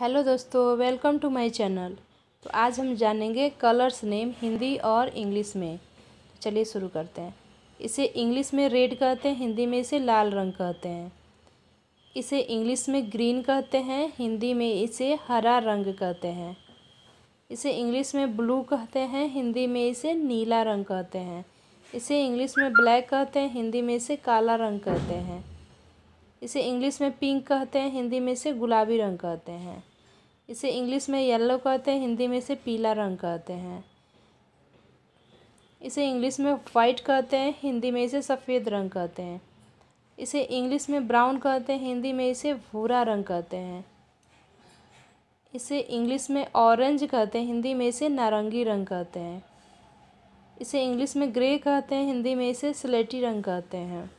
hello दोस्तों welcome to my channel तो आज हम जानेंगे कलर्स नेम हिंदी और इंग्लिश में तो चलिए शुरू करते हैं इसे इंग्लिश में रेड कहते हैं हिंदी में इसे लाल रंग कहते हैं इसे इंग्लिश में ग्रीन कहते हैं हिंदी में इसे हरा रंग कहते हैं इसे इंग्लिश में ब्लू कहते हैं हिंदी में इसे नीला रंग कहते हैं इसे इंग्लिश में ब्लैक कहते हैं हिंदी में इसे काला रंग कहते हैं इसे इंग्लिश में पिंक कहते हैं हिंदी में इसे गुलाबी रंग कहते हैं इसे इंग्लिश में येलो कहते हैं हिंदी में इसे पीला रंग कहते हैं इसे इंग्लिश में वाइट कहते हैं हिंदी में इसे सफ़ेद रंग कहते हैं इसे इंग्लिश में ब्राउन कहते हैं हिंदी में इसे भूरा रंग कहते हैं इसे इंग्लिश में ऑरेंज कहते हैं हिंदी में इसे नारंगी रंग कहते हैं इसे इंग्लिश में ग्रे कहते हैं हिंदी में इसे स्लेटी रंग कहते हैं